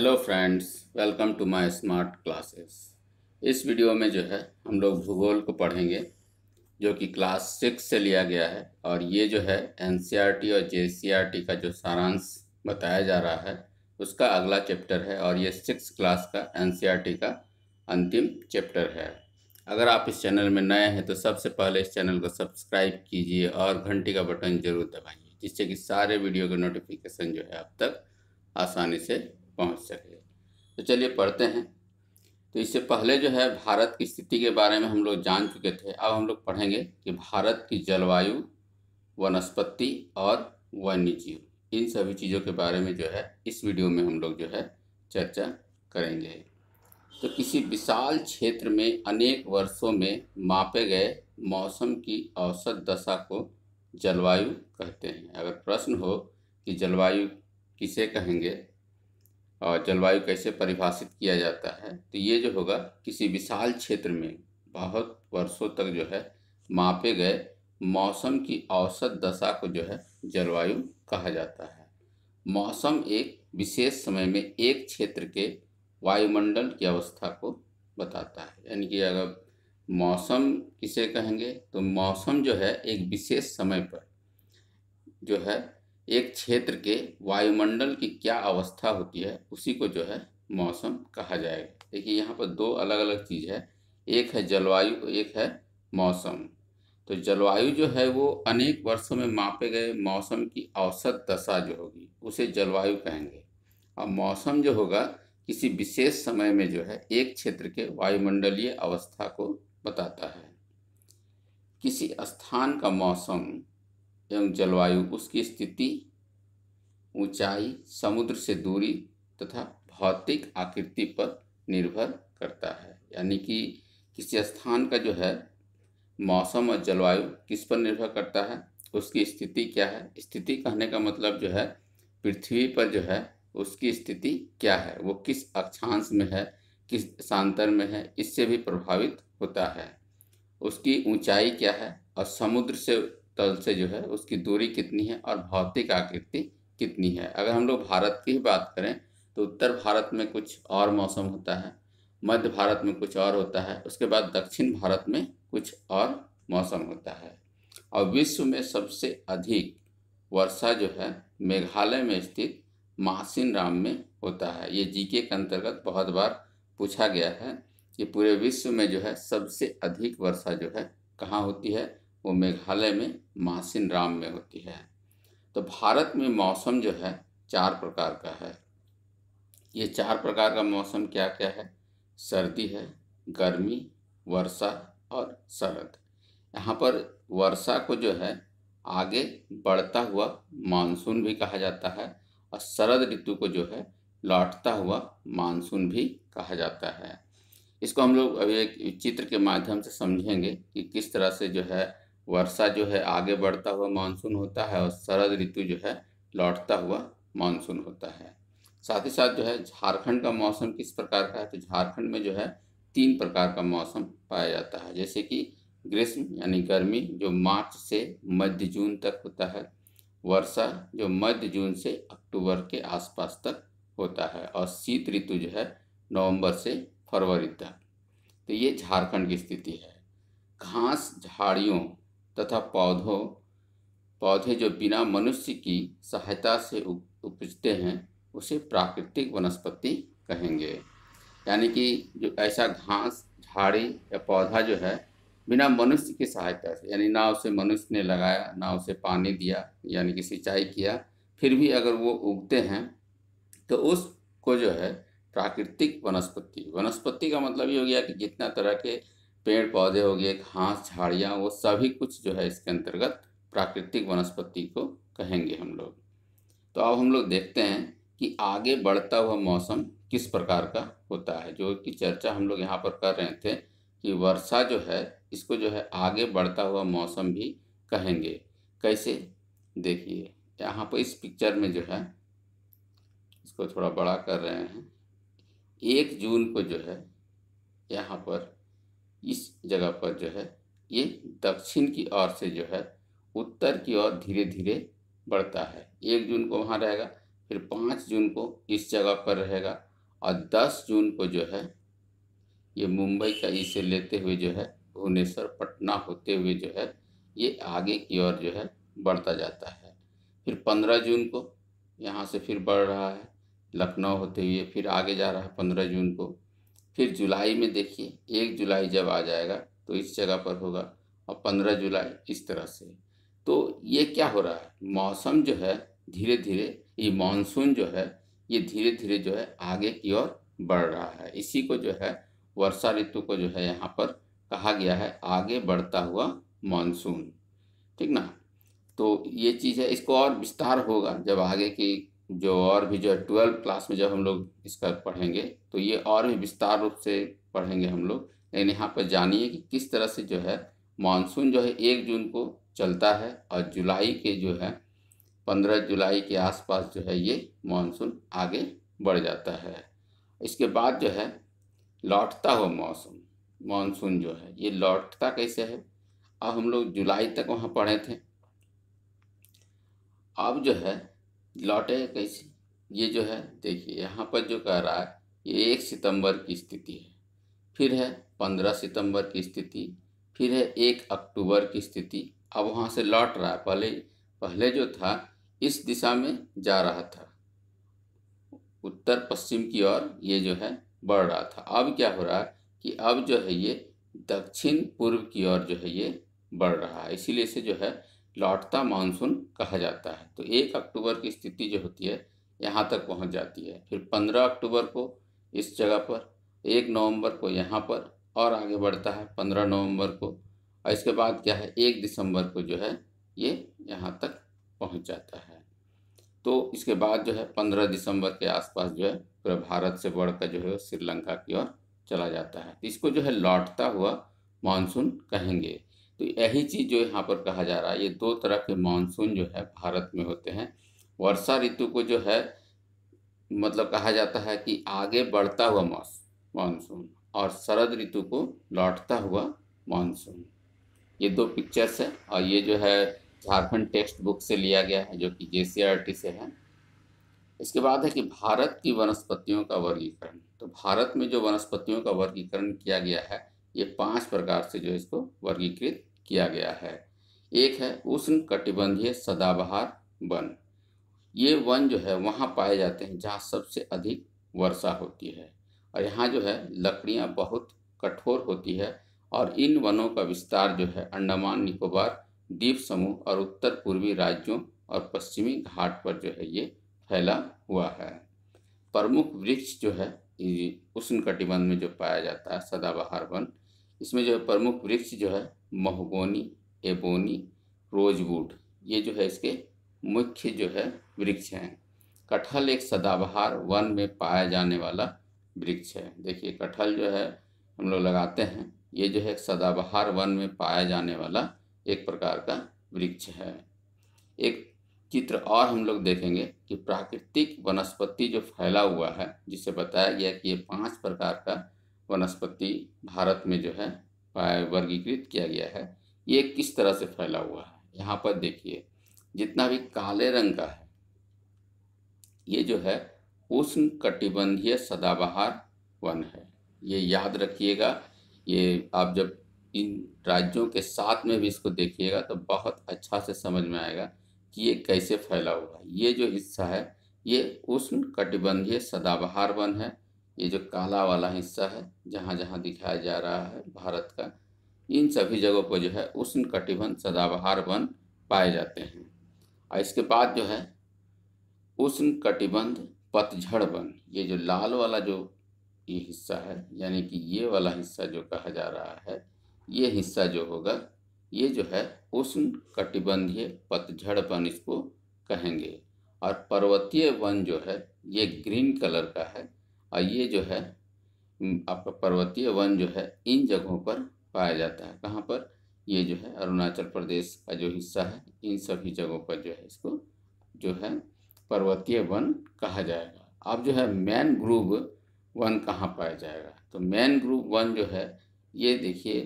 hello friends welcome to my smart classes इस video में जो है हम लोग भूगोल को पढ़ेंगे जो कि क्लास सिक्स से लिया गया है और ये जो है एनसीईआरटी e और जेसीईआरटी e का जो सारांश बताया जा रहा है उसका अगला चैप्टर है और ये सिक्स क्लास का एनसीईआरटी e का अंतिम चैप्टर है अगर आप इस चैनल में नए हैं तो सबसे पहले इस चैनल को सब्सक्राइब कीजिए और घंटी का बटन ज़रूर दबाइए जिससे कि सारे वीडियो के नोटिफिकेशन जो है आप तक आसानी से पहुंच सके तो चलिए पढ़ते हैं तो इससे पहले जो है भारत की स्थिति के बारे में हम लोग जान चुके थे अब हम लोग पढ़ेंगे कि भारत की जलवायु वनस्पति और वन्य जीव इन सभी चीज़ों के बारे में जो है इस वीडियो में हम लोग जो है चर्चा करेंगे तो किसी विशाल क्षेत्र में अनेक वर्षों में मापे गए मौसम की औसत दशा को जलवायु कहते हैं अगर प्रश्न हो कि जलवायु किसे कहेंगे और जलवायु कैसे परिभाषित किया जाता है तो ये जो होगा किसी विशाल क्षेत्र में बहुत वर्षों तक जो है मापे गए मौसम की औसत दशा को जो है जलवायु कहा जाता है मौसम एक विशेष समय में एक क्षेत्र के वायुमंडल की अवस्था को बताता है यानी कि अगर मौसम किसे कहेंगे तो मौसम जो है एक विशेष समय पर जो है एक क्षेत्र के वायुमंडल की क्या अवस्था होती है उसी को जो है मौसम कहा जाएगा देखिए यहाँ पर दो अलग अलग चीज़ है एक है जलवायु एक है मौसम तो जलवायु जो है वो अनेक वर्षों में मापे गए मौसम की औसत दशा जो होगी उसे जलवायु कहेंगे और मौसम जो होगा किसी विशेष समय में जो है एक क्षेत्र के वायुमंडलीय अवस्था को बताता है किसी स्थान का मौसम एवं जलवायु उसकी स्थिति ऊंचाई समुद्र से दूरी तथा भौतिक आकृति पर निर्भर करता है यानी कि किसी स्थान का जो है मौसम और जलवायु किस पर निर्भर करता है उसकी स्थिति क्या है स्थिति कहने का मतलब जो है पृथ्वी पर जो है उसकी स्थिति क्या है वो किस अक्षांश में है किस शांतर में है इससे भी प्रभावित होता है उसकी ऊंचाई क्या है और समुद्र से तल से जो है उसकी दूरी कितनी है और भौतिक आकृति कितनी है अगर हम लोग भारत की ही बात करें तो उत्तर भारत में कुछ और मौसम होता है मध्य भारत में कुछ और होता है उसके बाद दक्षिण भारत में कुछ और मौसम होता है और विश्व में सबसे अधिक वर्षा जो है मेघालय में स्थित महासिन राम में होता है ये जीके के अंतर्गत बहुत बार पूछा गया है कि पूरे विश्व में जो है सबसे अधिक वर्षा जो है कहाँ होती है वो मेघालय में मासिन राम में होती है तो भारत में मौसम जो है चार प्रकार का है ये चार प्रकार का मौसम क्या क्या है सर्दी है गर्मी वर्षा और शरद यहाँ पर वर्षा को जो है आगे बढ़ता हुआ मानसून भी कहा जाता है और शरद ऋतु को जो है लौटता हुआ मानसून भी कहा जाता है इसको हम लोग अभी एक चित्र के माध्यम से समझेंगे कि किस तरह से जो है वर्षा जो है आगे बढ़ता हुआ मानसून होता है और शरद ऋतु जो है लौटता हुआ मानसून होता है साथ ही साथ जो है झारखंड का मौसम किस प्रकार का है तो झारखंड में जो है तीन प्रकार का मौसम पाया जाता है जैसे कि ग्रीष्म यानी गर्मी जो मार्च से मध्य जून तक होता है वर्षा जो मध्य जून से अक्टूबर के आसपास तक होता है और शीत ऋतु जो है नवंबर से फरवरी तक तो ये झारखंड की स्थिति है घास झाड़ियों तथा पौधों पौधे जो बिना मनुष्य की सहायता से उपजते हैं उसे प्राकृतिक वनस्पति कहेंगे यानी कि जो ऐसा घास झाड़ी या पौधा जो है बिना मनुष्य की सहायता से यानी ना उसे मनुष्य ने लगाया ना उसे पानी दिया यानी कि सिंचाई किया फिर भी अगर वो उगते हैं तो उसको जो है प्राकृतिक वनस्पति वनस्पति का मतलब ये हो गया कि जितना तरह के पेड़ पौधे हो गए घास झाड़ियाँ वो सभी कुछ जो है इसके अंतर्गत प्राकृतिक वनस्पति को कहेंगे हम लोग तो अब हम लोग देखते हैं कि आगे बढ़ता हुआ मौसम किस प्रकार का होता है जो कि चर्चा हम लोग यहाँ पर कर रहे थे कि वर्षा जो है इसको जो है आगे बढ़ता हुआ मौसम भी कहेंगे कैसे देखिए यहाँ पर इस पिक्चर में जो है इसको थोड़ा बड़ा कर रहे हैं एक जून को जो है यहाँ पर इस जगह पर जो है ये दक्षिण की ओर से जो है उत्तर की ओर धीरे धीरे बढ़ता है एक जून को वहाँ रहेगा फिर पाँच जून को इस जगह पर रहेगा और दस जून को जो है ये मुंबई का इसे लेते हुए जो है भुवनेश्वर पटना होते हुए जो है ये आगे की ओर जो है बढ़ता जाता है फिर पंद्रह जून को यहाँ से फिर बढ़ रहा है लखनऊ होते हुए फिर आगे जा रहा है पंद्रह जून को फिर जुलाई में देखिए एक जुलाई जब आ जाएगा तो इस जगह पर होगा और पंद्रह जुलाई इस तरह से तो ये क्या हो रहा है मौसम जो है धीरे धीरे ये मानसून जो है ये धीरे धीरे जो है आगे की ओर बढ़ रहा है इसी को जो है वर्षा ऋतु को जो है यहाँ पर कहा गया है आगे बढ़ता हुआ मानसून ठीक ना तो ये चीज़ है इसको और विस्तार होगा जब आगे की जो और भी जो है ट्वेल्व क्लास में जब हम लोग इसका पढ़ेंगे तो ये और भी विस्तार रूप से पढ़ेंगे हम लोग लेकिन यहाँ पर जानिए कि किस तरह से जो है मानसून जो है एक जून को चलता है और जुलाई के जो है पंद्रह जुलाई के आसपास जो है ये मानसून आगे बढ़ जाता है इसके बाद जो है लौटता हुआ मौसम मानसून जो है ये लौटता कैसे है अब हम लोग जुलाई तक वहाँ पढ़े थे अब जो है लौटे कैसे ये जो है देखिए यहाँ पर जो कह रहा है ये एक सितंबर की स्थिति है फिर है पंद्रह सितंबर की स्थिति फिर है एक अक्टूबर की स्थिति अब वहाँ से लौट रहा है पहले पहले जो था इस दिशा में जा रहा था उत्तर पश्चिम की ओर ये जो है बढ़ रहा था अब क्या हो रहा है कि अब जो है ये दक्षिण पूर्व की ओर जो है ये बढ़ रहा है इसीलिए से जो है लौटता मानसून कहा जाता है तो एक अक्टूबर की स्थिति जो होती है यहाँ तक पहुँच जाती है फिर पंद्रह अक्टूबर को इस जगह पर एक नवंबर को यहाँ पर और आगे बढ़ता है पंद्रह नवंबर को और इसके बाद क्या है एक दिसंबर को जो है ये यहाँ तक पहुँच जाता है तो इसके बाद जो है पंद्रह दिसंबर के आसपास जो है पूरा भारत से बढ़कर जो है श्रीलंका की ओर चला जाता है तो इसको जो है लौटता हुआ मानसून कहेंगे तो यही चीज़ जो यहाँ पर कहा जा रहा है ये दो तरह के मानसून जो है भारत में होते हैं वर्षा ऋतु को जो है मतलब कहा जाता है कि आगे बढ़ता हुआ मानसून और शरद ऋतु को लौटता हुआ मानसून ये दो पिक्चर्स है और ये जो है झारखंड टेक्स्ट बुक से लिया गया है जो कि जे से है इसके बाद है कि भारत की वनस्पतियों का वर्गीकरण तो भारत में जो वनस्पतियों का वर्गीकरण किया गया है ये पांच प्रकार से जो इसको वर्गीकृत किया गया है एक है उष्ण कटिबंधीय सदाबहार वन ये वन जो है वहाँ पाए जाते हैं जहाँ सबसे अधिक वर्षा होती है और यहाँ जो है लकड़ियाँ बहुत कठोर होती है और इन वनों का विस्तार जो है अंडमान निकोबार द्वीप समूह और उत्तर पूर्वी राज्यों और पश्चिमी घाट पर जो है ये फैला हुआ है प्रमुख वृक्ष जो है उष्ण कटिबंध में जो पाया जाता है सदाबहार वन इसमें जो है प्रमुख वृक्ष जो है महगोनी एबोनी रोजवुड ये जो है इसके मुख्य जो है वृक्ष हैं कटहल एक सदाबहार वन में पाया जाने वाला वृक्ष है देखिए कटहल जो है हम लोग लगाते हैं ये जो है सदाबहार वन में पाया जाने वाला एक प्रकार का वृक्ष है एक चित्र और हम लोग देखेंगे कि प्राकृतिक वनस्पति जो फैला हुआ है जिसे बताया गया कि ये पांच प्रकार का वनस्पति भारत में जो है वर्गीकृत किया गया है ये किस तरह से फैला हुआ है यहाँ पर देखिए जितना भी काले रंग का है ये जो है उष्ण कटिबंधीय सदाबहार वन है ये याद रखिएगा ये आप जब इन राज्यों के साथ में भी इसको देखिएगा तो बहुत अच्छा से समझ में आएगा कि ये कैसे फैला हुआ है ये जो हिस्सा है ये उष्ण कटिबंधीय सदाबहार वन है ये जो काला वाला हिस्सा है जहाँ जहाँ दिखाया जा रहा है भारत का इन सभी जगहों पर जो है उष्ण कटिबंध सदाबहार वन पाए जाते हैं और इसके बाद जो है उष्ण कटिबंध पतझड़ वन ये जो लाल वाला जो ये हिस्सा है यानी कि ये वाला हिस्सा जो कहा जा रहा है ये हिस्सा जो होगा ये जो है उष्ण कटिबंधीय पतझड़ वन इसको कहेंगे और पर्वतीय वन जो है ये ग्रीन कलर का है और ये जो है आपका पर्वतीय वन जो है इन जगहों पर पाया जाता है कहाँ पर ये जो है अरुणाचल प्रदेश का जो हिस्सा है इन सभी जगहों पर जो है इसको जो है पर्वतीय वन कहा जाएगा अब जो है मैन ग्रूव वन कहाँ पाया जाएगा तो मैन ग्रूव वन जो है ये देखिए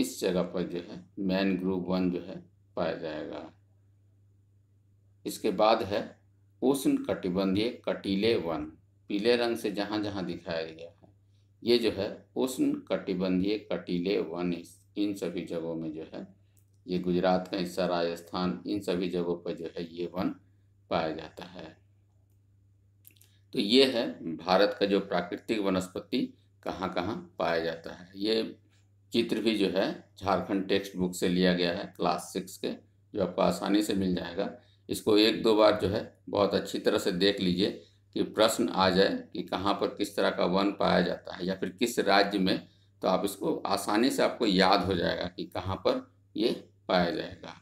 इस जगह पर जो है मैन ग्रूव वन जो है पाया जाएगा इसके बाद है उष्ण कटिबंधीय कटीले वन पीले रंग से जहाँ जहाँ दिखाया गया है ये जो है उष्ण कटिबंधीय कटीले वन इन सभी जगहों में जो है ये गुजरात का हिस्सा राजस्थान इन सभी जगहों पर जो है ये वन पाया जाता है तो ये है भारत का जो प्राकृतिक वनस्पति कहाँ कहाँ पाया जाता है ये चित्र भी जो है झारखंड टेक्स्ट बुक से लिया गया है क्लास सिक्स के जो आपको आसानी से मिल जाएगा इसको एक दो बार जो है बहुत अच्छी तरह से देख लीजिए कि प्रश्न आ जाए कि कहाँ पर किस तरह का वन पाया जाता है या फिर किस राज्य में तो आप इसको आसानी से आपको याद हो जाएगा कि कहाँ पर ये पाया जाएगा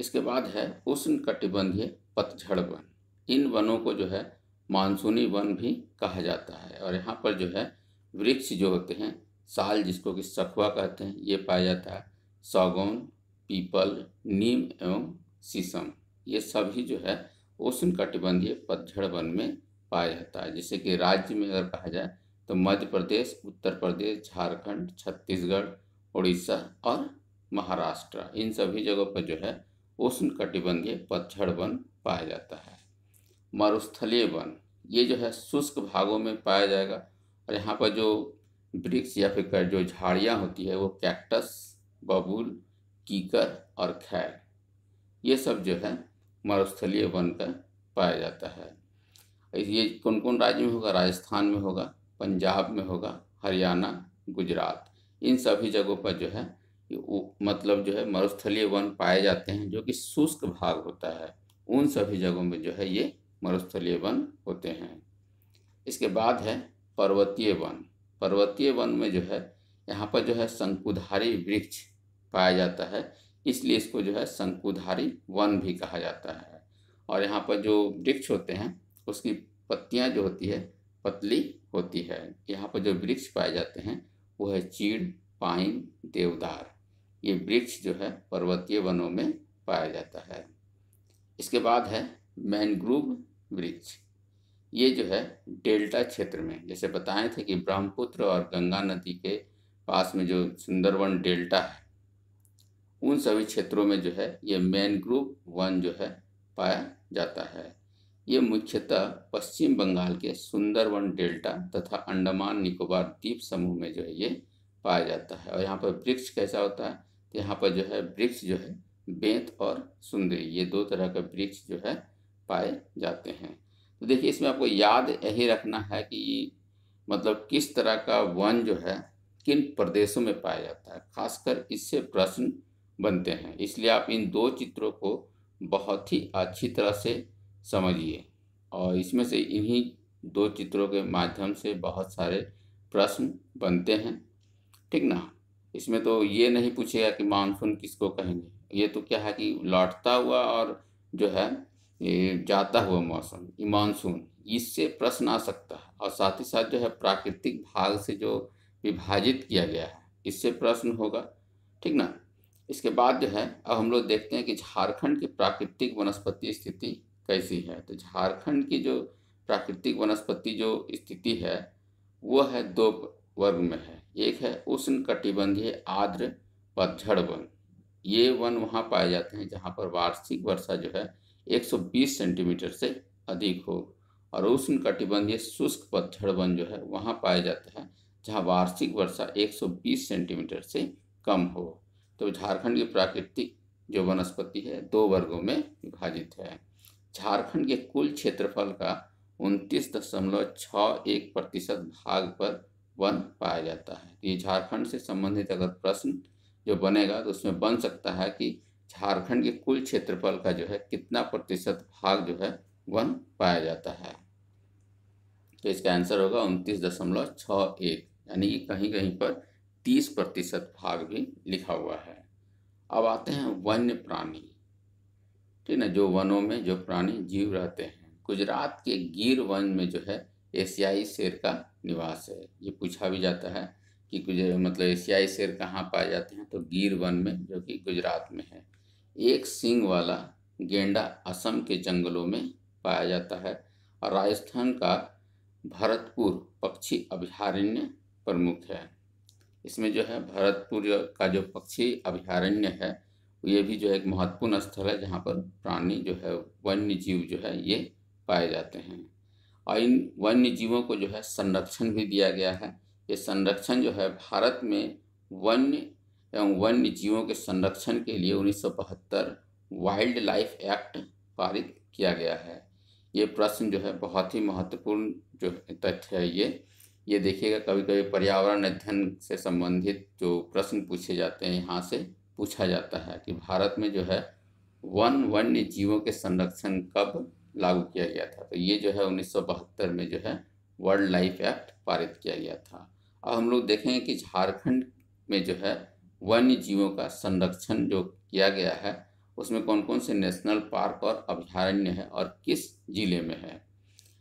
इसके बाद है उष्ण कटिबंधीय पतझड़ वन इन वनों को जो है मानसूनी वन भी कहा जाता है और यहाँ पर जो है वृक्ष जो होते हैं साल जिसको कि सखुआ कहते हैं ये पाया जाता है सौगौन पीपल नीम एवं शीशम ये सभी जो है उष्ण कटिबंधीय पतझड़ वन में पाया जाता है जैसे कि राज्य में अगर कहा जाए तो मध्य प्रदेश उत्तर प्रदेश झारखंड छत्तीसगढ़ उड़ीसा और महाराष्ट्र इन सभी जगहों पर जो है उष्ण कटिबंधीय पतझड़ वन पाया जाता है मरुस्थलीय वन ये जो है शुष्क भागों में पाया जाएगा और यहाँ पर जो वृक्ष या फिर जो झाड़ियाँ होती है वो कैक्टस बबूल कीकर और खैर ये सब जो है मरुस्थलीय वन का पाया जाता है ये कौन कौन राज्य में होगा राजस्थान में होगा पंजाब में होगा हरियाणा गुजरात इन सभी जगहों पर जो है मतलब जो है मरुस्थलीय वन पाए जाते हैं जो कि शुष्क भाग होता है उन सभी जगहों में जो है ये मरुस्थलीय वन होते हैं इसके बाद है पर्वतीय वन पर्वतीय वन में जो है यहाँ पर जो है शंकुधारी वृक्ष पाया जाता है इसलिए इसको जो है शंकुधारी वन भी कहा जाता है और यहाँ पर जो वृक्ष होते हैं उसकी पत्तियाँ जो होती है पतली होती है यहाँ पर जो वृक्ष पाए जाते हैं वो है चीड़ पाइन देवदार ये वृक्ष जो है पर्वतीय वनों में पाया जाता है इसके बाद है मैनग्रूव वृक्ष ये जो है डेल्टा क्षेत्र में जैसे बताए थे कि ब्रह्मपुत्र और गंगा नदी के पास में जो सुंदरवन डेल्टा है उन सभी क्षेत्रों में जो है ये ग्रुप वन जो है पाया जाता है ये मुख्यतः पश्चिम बंगाल के सुंदरवन डेल्टा तथा अंडमान निकोबार द्वीप समूह में जो है ये पाया जाता है और यहाँ पर वृक्ष कैसा होता है तो यहाँ पर जो है वृक्ष जो है बेंत और सुंदरी ये दो तरह के वृक्ष जो है पाए जाते हैं तो देखिए इसमें आपको याद यही रखना है कि मतलब किस तरह का वन जो है किन प्रदेशों में पाया जाता है खासकर इससे प्रश्न बनते हैं इसलिए आप इन दो चित्रों को बहुत ही अच्छी तरह से समझिए और इसमें से इन्हीं दो चित्रों के माध्यम से बहुत सारे प्रश्न बनते हैं ठीक ना इसमें तो ये नहीं पूछेगा कि मानसून किसको कहेंगे ये तो क्या है कि लौटता हुआ और जो है जाता हुआ मौसम मानसून इससे प्रश्न आ सकता है और साथ ही साथ जो है प्राकृतिक भाग से जो विभाजित किया गया है इससे प्रश्न होगा ठीक ना इसके बाद जो है अब हम लोग देखते हैं कि झारखंड की प्राकृतिक वनस्पति स्थिति कैसी है तो झारखंड की जो प्राकृतिक वनस्पति जो स्थिति है वो है दो वर्ग में है एक है उष्ण कटिबंधीय आर्द्र पतझड़ वन ये वन वहाँ पाए जाते हैं जहाँ पर वार्षिक वर्षा जो है 120 सेंटीमीटर से अधिक हो और उष्ण कटिबंधीय शुष्क पतझड़ वन जो है वहाँ पाया जाता है जहाँ वार्षिक वर्षा 120 सेंटीमीटर से कम हो तो झारखंड की प्राकृतिक जो वनस्पति है दो वर्गों में विभाजित है झारखंड के कुल क्षेत्रफल का उनतीस दशमलव छः एक प्रतिशत भाग पर वन पाया जाता है तो ये झारखंड से संबंधित अगर प्रश्न जो बनेगा तो उसमें बन सकता है कि झारखंड के कुल क्षेत्रफल का जो है कितना प्रतिशत भाग जो है वन पाया जाता है तो इसका आंसर होगा उनतीस दशमलव छः एक यानी कि कहीं कहीं पर तीस प्रतिशत भाग भी लिखा हुआ है अब आते हैं वन्य प्राणी ठीक है जो वनों में जो प्राणी जीव रहते हैं गुजरात के गिर वन में जो है एशियाई शेर का निवास है ये पूछा भी जाता है कि मतलब एशियाई शेर कहाँ पाए जाते हैं तो गिर वन में जो कि गुजरात में है एक सिंग वाला गेंडा असम के जंगलों में पाया जाता है और राजस्थान का भरतपुर पक्षी अभयारण्य प्रमुख है इसमें जो है भरतपुर का जो पक्षी अभ्यारण्य है ये भी जो है एक महत्वपूर्ण स्थल है जहाँ पर प्राणी जो है वन्य जीव जो है ये पाए जाते हैं और इन वन्य जीवों को जो है संरक्षण भी दिया गया है ये संरक्षण जो है भारत में वन्य एवं वन्य जीवों के संरक्षण के लिए उन्नीस वाइल्ड लाइफ एक्ट पारित किया गया है ये प्रश्न जो है बहुत ही महत्वपूर्ण जो तथ्य है ये ये देखिएगा कभी कभी पर्यावरण अध्ययन से संबंधित जो प्रश्न पूछे जाते हैं यहाँ से पूछा जाता है कि भारत में जो है वन वन्य जीवों के संरक्षण कब लागू किया गया था तो ये जो है उन्नीस में जो है वर्ल्ड लाइफ एक्ट पारित किया गया था अब हम लोग देखेंगे कि झारखंड में जो है वन्य जीवों का संरक्षण जो किया गया है उसमें कौन कौन से नेशनल पार्क और अभ्यारण्य है और किस जिले में है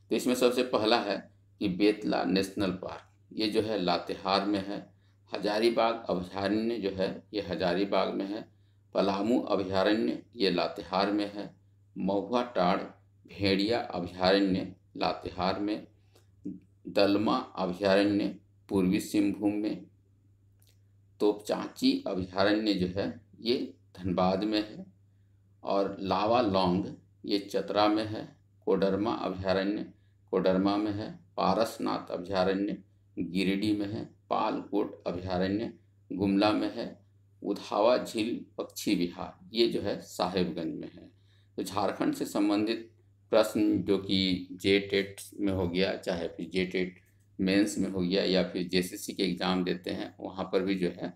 तो इसमें सबसे पहला है कि बेतला नेशनल पार्क ये जो है लातेहार में है हजारीबाग अभयारण्य जो है ये हजारीबाग में है पलामू अभयारण्य ये लातेहार में है महुआ टाड़ भेड़िया अभयारण्य लातेहार में दलमा अभयारण्य पूर्वी सिंहभूम में तोपचांची अभयारण्य जो है ये धनबाद में है और लावा लौंग ये चतरा में है कोडरमा अभयारण्य कोडरमा में है पारसनाथ अभ्यारण्य गिरिडीह में है पालकोट अभ्यारण्य गुमला में है उधावा झील पक्षी विहार ये जो है साहेबगंज में है तो झारखंड से संबंधित प्रश्न जो कि जे टेट में हो गया चाहे फिर जे टेट मेन्स में हो गया या फिर जे के एग्ज़ाम देते हैं वहाँ पर भी जो है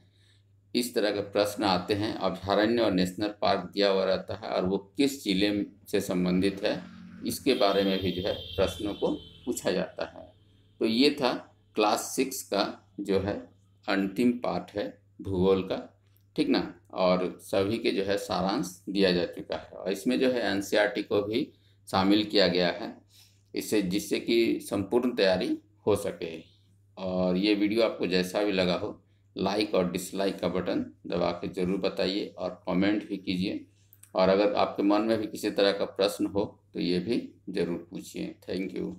इस तरह के प्रश्न आते हैं अभ्यारण्य और नेशनल पार्क दिया हुआ रहता है और वो किस जिले से संबंधित है इसके बारे में भी जो है प्रश्नों को पूछा जाता है तो ये था क्लास सिक्स का जो है अंतिम पाठ है भूगोल का ठीक ना और सभी के जो है सारांश दिया जा चुका है और इसमें जो है एन को भी शामिल किया गया है इससे जिससे कि संपूर्ण तैयारी हो सके और ये वीडियो आपको जैसा भी लगा हो लाइक और डिसलाइक का बटन दबा के ज़रूर बताइए और कमेंट भी कीजिए और अगर आपके मन में भी किसी तरह का प्रश्न हो तो ये भी ज़रूर पूछिए थैंक यू